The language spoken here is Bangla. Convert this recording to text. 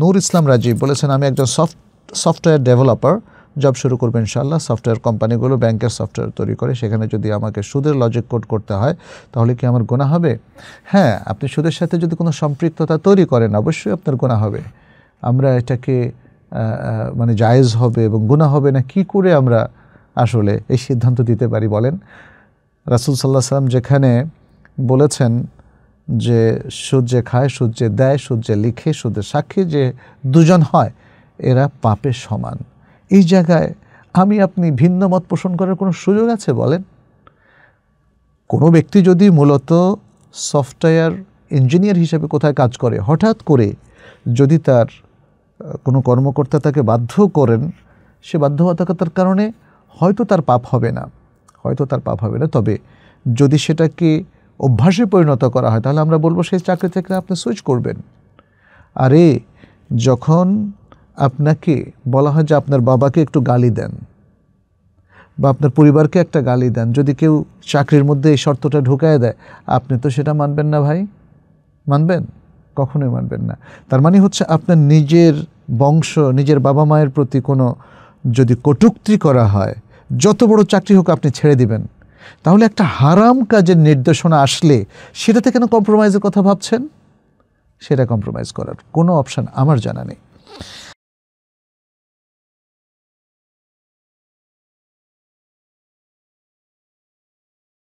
নূর ইসলাম রাজীব বলেছেন আমি একজন সফট সফটওয়্যার ডেভেলপার জব শুরু করবো ইনশাল্লাহ সফটওয়্যার কোম্পানিগুলো ব্যাংকের সফটওয়্যার তৈরি করে সেখানে যদি আমাকে সুদের লজিক কোড করতে হয় তাহলে কি আমার গোনা হবে হ্যাঁ আপনি সুদের সাথে যদি কোনো সম্পৃক্ততা তৈরি করেন অবশ্যই আপনার গোনা হবে আমরা এটাকে মানে জায়েজ হবে এবং গুণা হবে না কি করে আমরা আসলে এই সিদ্ধান্ত দিতে পারি বলেন রাসুল সাল্লাহ সাল্লাম যেখানে বলেছেন যে সূর্যে খায় সূর্যে দেয় সূর্যে লিখে সূর্যের সাক্ষী যে দুজন হয় এরা পাপে সমান এই জায়গায় আমি আপনি ভিন্ন মত পোষণ করার কোনো সুযোগ আছে বলেন কোনো ব্যক্তি যদি মূলত সফটওয়্যার ইঞ্জিনিয়ার হিসেবে কোথায় কাজ করে হঠাৎ করে যদি তার কোনো কর্মকর্তা তাকে বাধ্য করেন সে বাধ্যবাধকতার কারণে হয়তো তার পাপ হবে না হয়তো তার পাপ হবে না তবে যদি সেটাকে অভ্যাসে পরিণত করা হয় তাহলে আমরা বলবো সেই চাকরি থেকে আপনি সুইচ করবেন আরে যখন আপনাকে বলা হয় যে আপনার বাবাকে একটু গালি দেন বা আপনার পরিবারকে একটা গালি দেন যদি কেউ চাকরির মধ্যে এই শর্তটা ঢুকায় দেয় আপনি তো সেটা মানবেন না ভাই মানবেন কখনোই মানবেন না তার মানে হচ্ছে আপনার নিজের বংশ নিজের বাবা মায়ের প্রতি কোনো যদি কটুক্তি করা হয় যত বড় চাকরি হোক আপনি ছেড়ে দিবেন তাহলে একটা হারাম কাজের নির্দেশনা আসলে সেটাতে কেন কম্প্রোমাইজের কথা ভাবছেন সেটা কম্প্রোমাইজ করার কোনো অপশান আমার জানা নেই